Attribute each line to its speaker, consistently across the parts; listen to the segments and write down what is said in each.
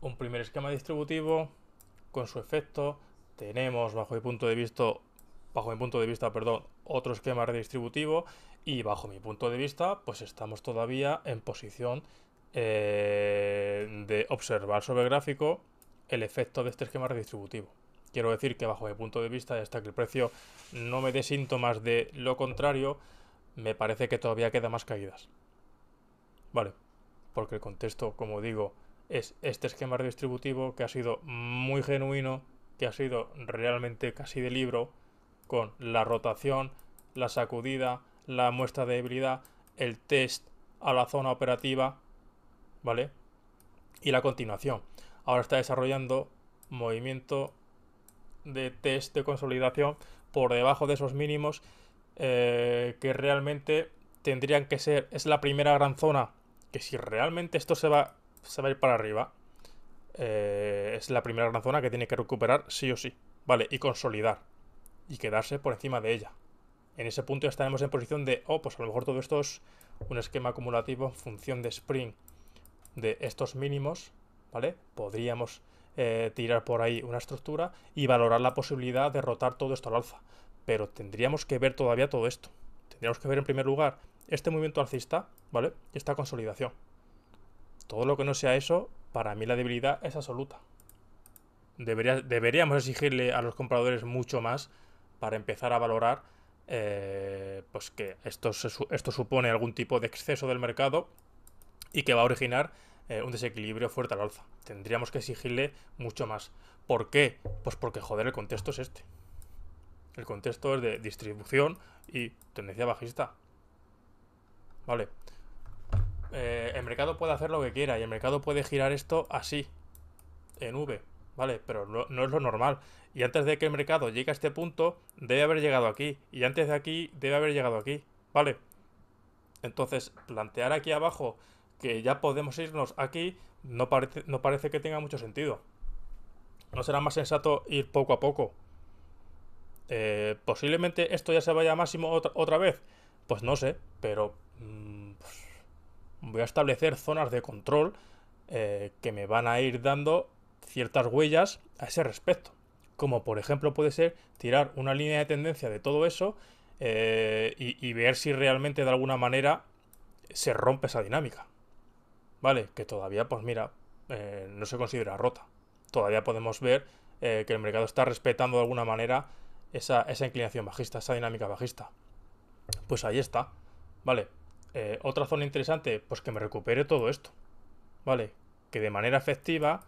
Speaker 1: un primer esquema distributivo con su efecto. Tenemos bajo mi punto de vista, bajo mi punto de vista, perdón, otro esquema redistributivo y bajo mi punto de vista, pues estamos todavía en posición eh, de observar sobre el gráfico el efecto de este esquema redistributivo. Quiero decir que bajo mi punto de vista, hasta que el precio no me dé síntomas de lo contrario, me parece que todavía queda más caídas. Vale, porque el contexto, como digo, es este esquema redistributivo que ha sido muy genuino, que ha sido realmente casi de libro, con la rotación, la sacudida, la muestra de debilidad, el test a la zona operativa, ¿vale? Y la continuación. Ahora está desarrollando movimiento de test de consolidación por debajo de esos mínimos eh, que realmente tendrían que ser, es la primera gran zona que si realmente esto se va se va a ir para arriba. Eh, es la primera gran zona que tiene que recuperar sí o sí, ¿vale? Y consolidar. Y quedarse por encima de ella. En ese punto ya estaremos en posición de, oh, pues a lo mejor todo esto es un esquema acumulativo en función de Spring de estos mínimos, ¿vale? Podríamos eh, tirar por ahí una estructura y valorar la posibilidad de rotar todo esto al alza. Pero tendríamos que ver todavía todo esto. Tendríamos que ver en primer lugar este movimiento alcista, ¿vale? Y esta consolidación. Todo lo que no sea eso, para mí la debilidad es absoluta. Debería, deberíamos exigirle a los compradores mucho más para empezar a valorar eh, pues que esto, esto supone algún tipo de exceso del mercado y que va a originar eh, un desequilibrio fuerte al alza. Tendríamos que exigirle mucho más. ¿Por qué? Pues porque, joder, el contexto es este. El contexto es de distribución y tendencia bajista. Vale. Eh, el mercado puede hacer lo que quiera y el mercado puede girar esto así, en V, ¿vale? Pero no, es lo normal. Y antes de que el mercado llegue a este punto, debe haber llegado aquí. Y antes de aquí, debe haber llegado aquí, ¿vale? Entonces, plantear aquí abajo que ya podemos irnos aquí, no parece, que tenga mucho sentido. ¿No será más sensato ir poco a poco? Eh, posiblemente esto ya se vaya a máximo otra vez. Pues no sé, pero mm, voy a establecer zonas de control eh, que me van a ir dando ciertas huellas a ese respecto. Como por ejemplo puede ser tirar una línea de tendencia de todo eso eh, y, ver si realmente de alguna manera se rompe esa dinámica. ¿Vale? Que todavía, pues mira, eh, no se considera rota. Todavía podemos ver que el mercado está respetando de alguna manera esa inclinación bajista, esa dinámica bajista. Pues ahí está. ¿Vale? Eh, otra zona interesante, pues que me recupere todo esto. ¿Vale? Que de manera efectiva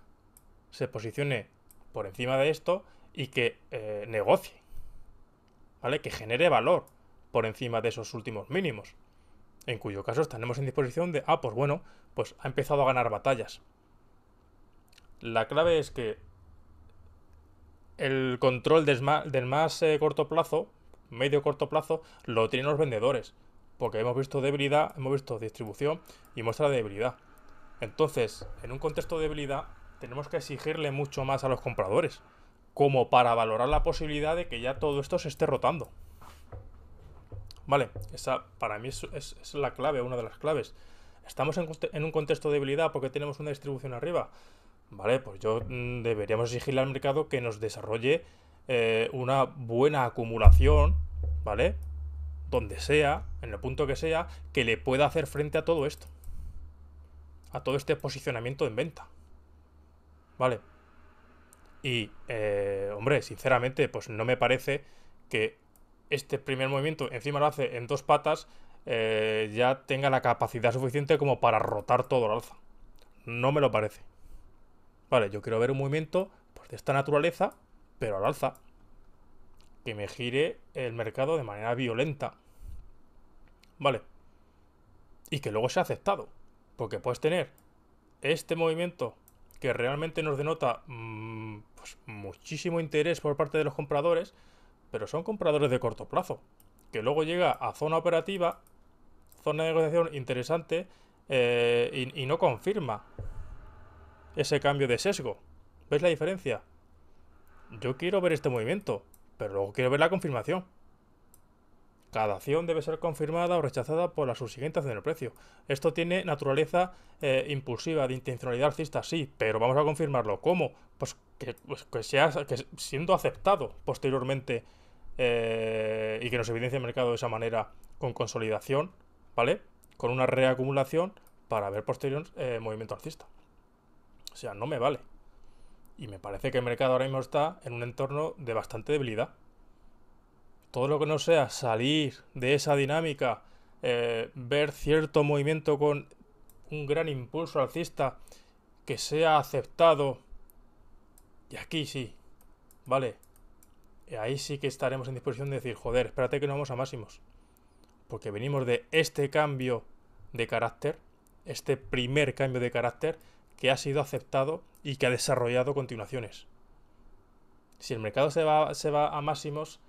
Speaker 1: se posicione por encima de esto y que eh, negocie. ¿Vale? Que genere valor por encima de esos últimos mínimos. En cuyo caso estaremos en disposición de, ah, pues bueno, pues ha empezado a ganar batallas. La clave es que el control del más, eh, corto plazo, medio corto plazo, lo tienen los vendedores porque hemos visto debilidad, hemos visto distribución y muestra debilidad. Entonces, en un contexto de debilidad, tenemos que exigirle mucho más a los compradores, como para valorar la posibilidad de que ya todo esto se esté rotando. Vale, esa para mí es, la clave, una de las claves. Estamos en, un contexto de debilidad porque tenemos una distribución arriba. Vale, pues yo mm, deberíamos exigirle al mercado que nos desarrolle eh, una buena acumulación, ¿vale? donde sea, en el punto que sea, que le pueda hacer frente a todo esto. A todo este posicionamiento en venta. ¿Vale? Y, eh, hombre, sinceramente, pues no me parece que este primer movimiento, encima lo hace en dos patas, eh, ya tenga la capacidad suficiente como para rotar todo el alza. No me lo parece. Vale, yo quiero ver un movimiento pues, de esta naturaleza, pero al alza que me gire el mercado de manera violenta. ¿Vale? Y que luego sea aceptado. Porque puedes tener este movimiento que realmente nos denota mm, pues, muchísimo interés por parte de los compradores, pero son compradores de corto plazo, que luego llega a zona operativa, zona de negociación interesante, eh, y, y no confirma ese cambio de sesgo. ves la diferencia? Yo quiero ver este movimiento, pero luego quiero ver la confirmación. Cada acción debe ser confirmada o rechazada por la subsiguiente acción del precio. Esto tiene naturaleza eh, impulsiva, de intencionalidad alcista, sí, pero vamos a confirmarlo. ¿Cómo? Pues que, pues sea siendo aceptado posteriormente eh, y que nos evidencie el mercado de esa manera con consolidación, ¿vale? Con una reacumulación para ver posterior eh, movimiento alcista. O sea, no me vale. Y me parece que el mercado ahora mismo está en un entorno de bastante debilidad. Todo lo que no sea salir de esa dinámica, eh, ver cierto movimiento con un gran impulso alcista que sea aceptado. Y aquí sí, vale. Ahí sí que estaremos en disposición de decir, joder, espérate que no vamos a máximos. Porque venimos de este cambio de carácter, este primer cambio de carácter, que ha sido aceptado y que ha desarrollado continuaciones. Si el mercado se va, a máximos,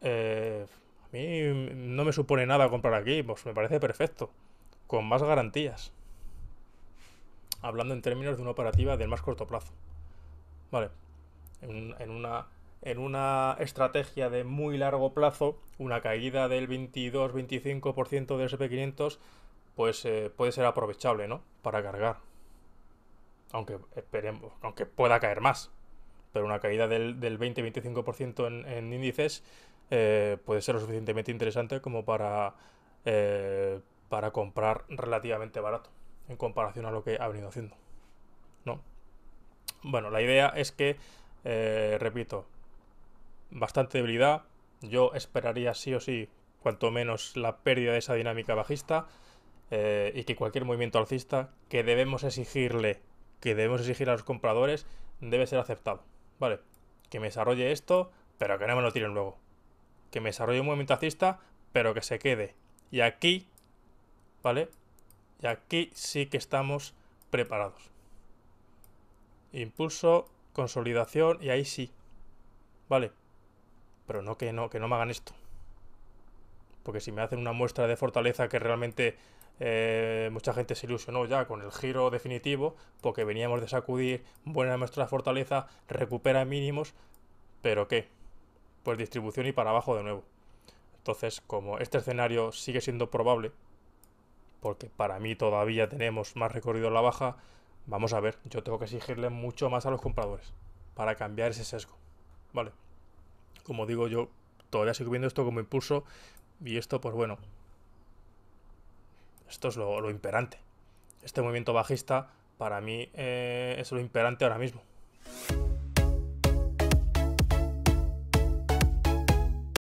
Speaker 1: eh, a mí no me supone nada comprar aquí, pues me parece perfecto, con más garantías. Hablando en términos de una operativa del más corto plazo. Vale, en, una estrategia de muy largo plazo, una caída del 22-25% del SP500, pues eh, puede ser aprovechable, ¿no? Para cargar aunque esperemos, aunque pueda caer más, pero una caída del, 20-25% en, en, índices eh, puede ser lo suficientemente interesante como para, eh, para comprar relativamente barato en comparación a lo que ha venido haciendo. ¿No? Bueno, la idea es que, eh, repito, bastante debilidad. Yo esperaría sí o sí, cuanto menos, la pérdida de esa dinámica bajista y que cualquier movimiento alcista que debemos exigirle que debemos exigir a los compradores debe ser aceptado. Vale, que me desarrolle esto, pero que no me lo tiren luego. Que me desarrolle un movimiento alcista, pero que se quede. Y aquí, ¿vale? Y aquí sí que estamos preparados. Impulso, consolidación y ahí sí. Vale. Pero no que no, que no me hagan esto. Porque si me hacen una muestra de fortaleza que realmente eh, mucha gente se ilusionó ya con el giro definitivo, porque veníamos de sacudir, buena nuestra fortaleza, recupera mínimos, pero ¿qué? Pues distribución y para abajo de nuevo. Entonces, como este escenario sigue siendo probable, porque para mí todavía tenemos más recorrido en la baja, vamos a ver, yo tengo que exigirle mucho más a los compradores para cambiar ese sesgo. ¿Vale? Como digo, yo todavía sigo viendo esto como impulso y esto, pues bueno, esto es lo, imperante. Este movimiento bajista para mí eh, es lo imperante ahora mismo.